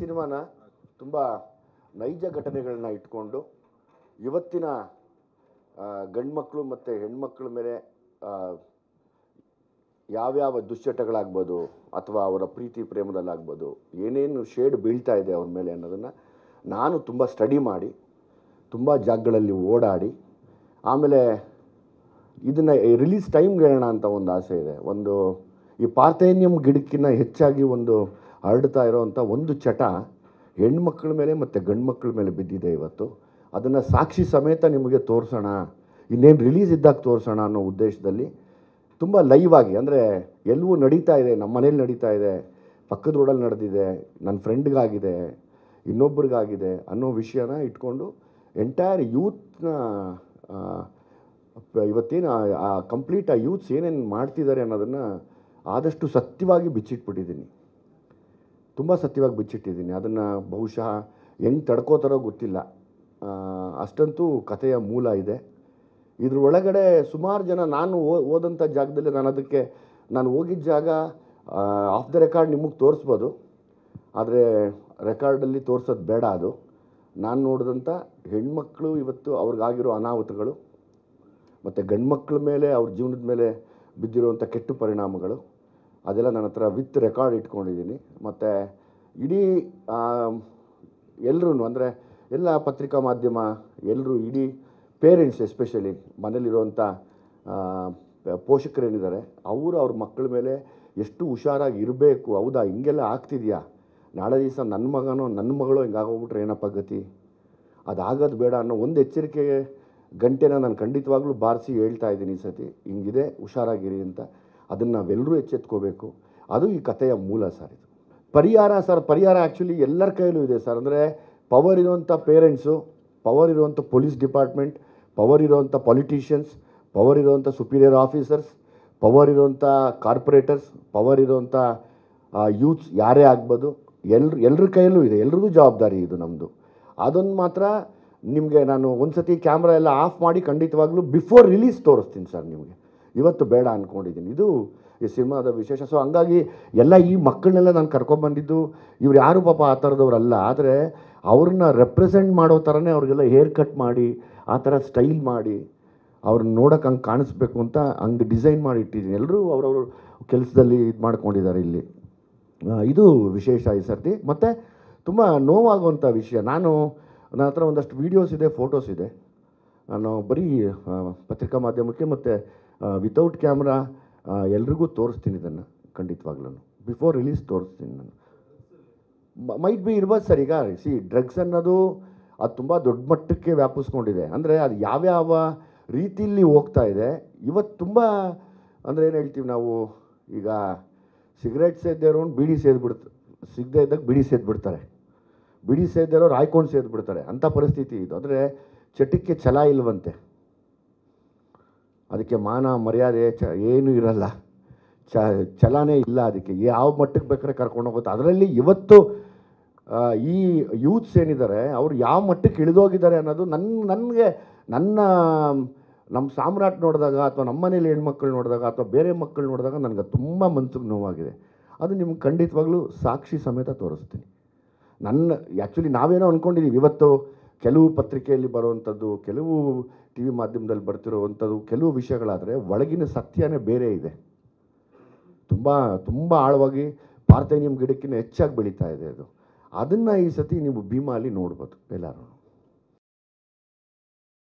ಸಿನಿಮಾನ ತುಂಬ ನೈಜ ಘಟನೆಗಳನ್ನ ಇಟ್ಕೊಂಡು ಇವತ್ತಿನ ಗಂಡ್ಮಕ್ಳು ಮತ್ತು ಹೆಣ್ಮಕ್ಳ ಮೇಲೆ ಯಾವ್ಯಾವ ದುಶ್ಚಟಗಳಾಗ್ಬೋದು ಅಥವಾ ಅವರ ಪ್ರೀತಿ ಪ್ರೇಮದಲ್ಲಾಗ್ಬೋದು ಏನೇನು ಶೇಡ್ ಬೀಳ್ತಾ ಇದೆ ಅವ್ರ ಮೇಲೆ ಅನ್ನೋದನ್ನು ನಾನು ತುಂಬ ಸ್ಟಡಿ ಮಾಡಿ ತುಂಬ ಜಾಗಗಳಲ್ಲಿ ಓಡಾಡಿ ಆಮೇಲೆ ಇದನ್ನು ರಿಲೀಸ್ ಟೈಮ್ಗೆ ಹೇಳೋಣ ಅಂತ ಒಂದು ಆಸೆ ಇದೆ ಒಂದು ಈ ಪಾರ್ಥೇನಿಯಂ ಗಿಡಕ್ಕಿಂತ ಹೆಚ್ಚಾಗಿ ಒಂದು ಹರಡ್ತಾ ಇರೋವಂಥ ಒಂದು ಚಟ ಹೆಣ್ಮಕ್ಳ ಮೇಲೆ ಮತ್ತು ಗಂಡು ಮಕ್ಕಳ ಮೇಲೆ ಬಿದ್ದಿದೆ ಇವತ್ತು ಅದನ್ನು ಸಾಕ್ಷಿ ಸಮೇತ ನಿಮಗೆ ತೋರಿಸೋಣ ಇನ್ನೇನು ರಿಲೀಸ್ ಇದ್ದಾಗ ತೋರಿಸೋಣ ಅನ್ನೋ ಉದ್ದೇಶದಲ್ಲಿ ತುಂಬ ಲೈವ್ ಆಗಿ ಅಂದರೆ ಎಲ್ಲವೂ ನಡೀತಾ ಇದೆ ನಮ್ಮ ಮನೇಲಿ ನಡೀತಾ ಇದೆ ಪಕ್ಕದ ರೋಡಲ್ಲಿ ನಡೆದಿದೆ ನನ್ನ ಫ್ರೆಂಡ್ಗಾಗಿದೆ ಇನ್ನೊಬ್ರಿಗಾಗಿದೆ ಅನ್ನೋ ವಿಷಯನ ಇಟ್ಕೊಂಡು ಎಂಟೈರ್ ಯೂತ್ನ ಇವತ್ತೇನು ಆ ಕಂಪ್ಲೀಟ್ ಆ ಯೂತ್ಸ್ ಏನೇನು ಮಾಡ್ತಿದ್ದಾರೆ ಅನ್ನೋದನ್ನು ಆದಷ್ಟು ಸತ್ಯವಾಗಿ ಬಿಚ್ಚಿಟ್ಬಿಟ್ಟಿದ್ದೀನಿ ತುಂಬ ಸತ್ಯವಾಗಿ ಬಿಚ್ಚಿಟ್ಟಿದ್ದೀನಿ ಅದನ್ನು ಬಹುಶಃ ಹೆಂಗೆ ತಡ್ಕೋತಾರೋ ಗೊತ್ತಿಲ್ಲ ಅಷ್ಟಂತೂ ಕಥೆಯ ಮೂಲ ಇದೆ ಇದ್ರ ಒಳಗಡೆ ಸುಮಾರು ಜನ ನಾನು ಓದಂಥ ಜಾಗದಲ್ಲಿ ನಾನು ಅದಕ್ಕೆ ನಾನು ಹೋಗಿದ್ದ ಜಾಗ ಆಫ್ ದ ರೆಕಾರ್ಡ್ ನಿಮಗೆ ತೋರಿಸ್ಬೋದು ಆದರೆ ರೆಕಾರ್ಡಲ್ಲಿ ತೋರಿಸೋದು ಬೇಡ ಅದು ನಾನು ನೋಡಿದಂಥ ಹೆಣ್ಮಕ್ಳು ಇವತ್ತು ಅವ್ರಿಗಾಗಿರೋ ಅನಾಹುತಗಳು ಮತ್ತು ಗಂಡ್ಮಕ್ಳ ಮೇಲೆ ಅವ್ರ ಜೀವನದ ಮೇಲೆ ಬಿದ್ದಿರುವಂಥ ಕೆಟ್ಟ ಪರಿಣಾಮಗಳು ಅದೆಲ್ಲ ನನ್ನ ಹತ್ರ ವಿತ್ ರೆಕಾರ್ಡ್ ಇಟ್ಕೊಂಡಿದ್ದೀನಿ ಮತ್ತು ಇಡೀ ಎಲ್ಲರೂ ಅಂದರೆ ಎಲ್ಲ ಪತ್ರಿಕಾ ಮಾಧ್ಯಮ ಎಲ್ಲರೂ ಇಡೀ ಪೇರೆಂಟ್ಸ್ ಎಸ್ಪೆಷಲಿ ಮನೇಲಿರುವಂಥ ಪೋಷಕರೇನಿದ್ದಾರೆ ಅವರು ಅವ್ರ ಮಕ್ಕಳ ಮೇಲೆ ಎಷ್ಟು ಹುಷಾರಾಗಿ ಇರಬೇಕು ಹೌದಾ ಹಿಂಗೆಲ್ಲ ಆಗ್ತಿದೆಯಾ ನಾಳೆ ದಿವಸ ನನ್ನ ಮಗನೋ ನನ್ನ ಮಗಳು ಹಿಂಗಾಗೋಗ್ಬಿಟ್ರೆ ಏನಪ್ಪ ಗತಿ ಅದಾಗೋದು ಬೇಡ ಅನ್ನೋ ಒಂದು ಎಚ್ಚರಿಕೆ ಗಂಟೆನ ನಾನು ಖಂಡಿತವಾಗ್ಲೂ ಬಾರಿಸಿ ಹೇಳ್ತಾ ಇದ್ದೀನಿ ಈ ಸತಿ ಹಿಂಗಿದೆ ಹುಷಾರಾಗಿರಿ ಅಂತ ಅದನ್ನು ನಾವೆಲ್ಲರೂ ಎಚ್ಚೆತ್ಕೋಬೇಕು ಅದು ಈ ಕಥೆಯ ಮೂಲ ಸರ್ ಇದು ಪರಿಹಾರ ಸರ್ ಪರಿಹಾರ ಆ್ಯಕ್ಚುಲಿ ಎಲ್ಲರ ಕೈಯಲ್ಲೂ ಇದೆ ಸರ್ ಅಂದರೆ ಪವರ್ ಇರುವಂಥ ಪೇರೆಂಟ್ಸು ಪವರ್ ಇರುವಂಥ ಪೊಲೀಸ್ ಡಿಪಾರ್ಟ್ಮೆಂಟ್ ಪವರ್ ಇರುವಂಥ ಪಾಲಿಟಿಷಿಯನ್ಸ್ ಪವರ್ ಇರುವಂಥ ಸುಪೀರಿಯರ್ ಆಫೀಸರ್ಸ್ ಪವರ್ ಇರುವಂಥ ಕಾರ್ಪೊರೇಟರ್ಸ್ ಪವರ್ ಇರುವಂಥ ಯೂತ್ಸ್ ಯಾರೇ ಆಗ್ಬೋದು ಎಲ್ರು ಎಲ್ಲರ ಕೈಯಲ್ಲೂ ಇದೆ ಎಲ್ರಿಗೂ ಜವಾಬ್ದಾರಿ ಇದು ನಮ್ಮದು ಅದೊಂದು ಮಾತ್ರ ನಿಮಗೆ ನಾನು ಒಂದು ಸತಿ ಕ್ಯಾಮ್ರಾ ಎಲ್ಲ ಆಫ್ ಮಾಡಿ ಖಂಡಿತವಾಗ್ಲೂ ಬಿಫೋರ್ ರಿಲೀಸ್ ತೋರಿಸ್ತೀನಿ ಸರ್ ನಿಮಗೆ ಇವತ್ತು ಬೇಡ ಅಂದ್ಕೊಂಡಿದ್ದೀನಿ ಇದು ಈ ಸಿನಿಮಾದ ವಿಶೇಷ ಸೊ ಹಂಗಾಗಿ ಎಲ್ಲ ಈ ಮಕ್ಕಳನ್ನೆಲ್ಲ ನಾನು ಕರ್ಕೊಂಬಂದಿದ್ದು ಇವ್ರು ಯಾರು ಪಾಪ ಆ ಥರದವ್ರಲ್ಲ ಆದರೆ ಅವ್ರನ್ನ ರೆಪ್ರೆಸೆಂಟ್ ಮಾಡೋ ಥರನೇ ಅವ್ರಿಗೆಲ್ಲ ಹೇರ್ ಕಟ್ ಮಾಡಿ ಆ ಥರ ಸ್ಟೈಲ್ ಮಾಡಿ ಅವ್ರನ್ನ ನೋಡೋಕೆ ಹಂಗೆ ಕಾಣಿಸ್ಬೇಕು ಅಂತ ಹಂಗೆ ಡಿಸೈನ್ ಮಾಡಿ ಇಟ್ಟಿದ್ದೀನಿ ಎಲ್ಲರೂ ಅವರವರು ಕೆಲಸದಲ್ಲಿ ಇದು ಮಾಡ್ಕೊಂಡಿದ್ದಾರೆ ಇಲ್ಲಿ ಇದು ವಿಶೇಷ ಈ ಸರ್ತಿ ಮತ್ತು ತುಂಬ ನೋವಾಗುವಂಥ ವಿಷಯ ನಾನು ನನ್ನ ಹತ್ರ ಒಂದಷ್ಟು ವೀಡಿಯೋಸ್ ಇದೆ ಫೋಟೋಸ್ ಇದೆ ನಾನು ಬರೀ ಪತ್ರಿಕಾ ಮಾಧ್ಯಮಕ್ಕೆ ಮತ್ತು ವಿತೌಟ್ ಕ್ಯಾಮ್ರಾ ಎಲ್ರಿಗೂ ತೋರಿಸ್ತೀನಿ ಇದನ್ನು ಖಂಡಿತವಾಗ್ಲೂ ಬಿಫೋರ್ ರಿಲೀಸ್ ತೋರಿಸ್ತೀನಿ ನಾನು ಮೈಟ್ ಬಿ ಇರ್ಬೋದು ಸರ್ ಈಗ ಸಿ ಡ್ರಗ್ಸ್ ಅನ್ನೋದು ಅದು ತುಂಬ ದೊಡ್ಡ ಮಟ್ಟಕ್ಕೆ ವ್ಯಾಪಿಸ್ಕೊಂಡಿದೆ ಅಂದರೆ ಅದು ಯಾವ್ಯಾವ ರೀತಿಯಲ್ಲಿ ಹೋಗ್ತಾ ಇದೆ ಇವತ್ತು ತುಂಬ ಅಂದರೆ ಏನು ಹೇಳ್ತೀವಿ ನಾವು ಈಗ ಸಿಗರೇಟ್ ಸೇದಿರೋನು ಬೀಡಿ ಸೇದ್ಬಿಡ್ತು ಸಿಗದೇ ಇದ್ದಾಗ ಬಿಡಿ ಸೇದ್ಬಿಡ್ತಾರೆ ಬಿಡಿ ಸೇದಿರೋರು ಹಾಯ್ಕೊಂಡು ಸೇದ್ಬಿಡ್ತಾರೆ ಅಂಥ ಪರಿಸ್ಥಿತಿ ಇದು ಅಂದರೆ ಚಟಕ್ಕೆ ಛಲ ಇಲ್ವಂತೆ ಅದಕ್ಕೆ ಮಾನ ಮರ್ಯಾದೆ ಚ ಏನೂ ಇರಲ್ಲ ಚ ಇಲ್ಲ ಅದಕ್ಕೆ ಯಾವ ಮಟ್ಟಕ್ಕೆ ಬೇಕಾದ್ರೆ ಕರ್ಕೊಂಡು ಹೋಗುತ್ತೆ ಅದರಲ್ಲಿ ಇವತ್ತು ಈ ಯೂತ್ಸ್ ಏನಿದ್ದಾರೆ ಅವರು ಯಾವ ಮಟ್ಟಕ್ಕೆ ಇಳಿದೋಗಿದ್ದಾರೆ ಅನ್ನೋದು ನನ್ನ ನನಗೆ ನನ್ನ ನಮ್ಮ ಸಾಮ್ರಾಟ್ ನೋಡಿದಾಗ ಅಥವಾ ನಮ್ಮ ಮನೇಲಿ ಹೆಣ್ಮಕ್ಳು ನೋಡಿದಾಗ ಅಥವಾ ಬೇರೆ ಮಕ್ಕಳು ನೋಡಿದಾಗ ನನಗೆ ತುಂಬ ಮನ್ಸಿಗೆ ನೋವಾಗಿದೆ ಅದು ನಿಮ್ಗೆ ಖಂಡಿತವಾಗ್ಲೂ ಸಾಕ್ಷಿ ಸಮೇತ ತೋರಿಸ್ತೀನಿ ನನ್ನ ಆ್ಯಕ್ಚುಲಿ ನಾವೇನೋ ಅಂದ್ಕೊಂಡಿದ್ದೀವಿ ಇವತ್ತು ಕೆಲವು ಪತ್ರಿಕೆಯಲ್ಲಿ ಬರುವಂಥದ್ದು ಕೆಲವು ಟಿ ವಿ ಮಾಧ್ಯಮದಲ್ಲಿ ಬರ್ತಿರುವಂಥದ್ದು ಕೆಲವು ವಿಷಯಗಳಾದರೆ ಒಳಗಿನ ಸತ್ಯನೇ ಬೇರೆ ಇದೆ ತುಂಬ ತುಂಬ ಆಳವಾಗಿ ಪಾರ್ಥೇನಿಯಂ ಗಿಡಕ್ಕಿಂತ ಹೆಚ್ಚಾಗಿ ಬೆಳೀತಾ ಇದೆ ಅದು ಅದನ್ನು ಈ ಸತಿ ನೀವು ಭೀಮಾಲಿ ನೋಡ್ಬೋದು ಎಲ್ಲರೂ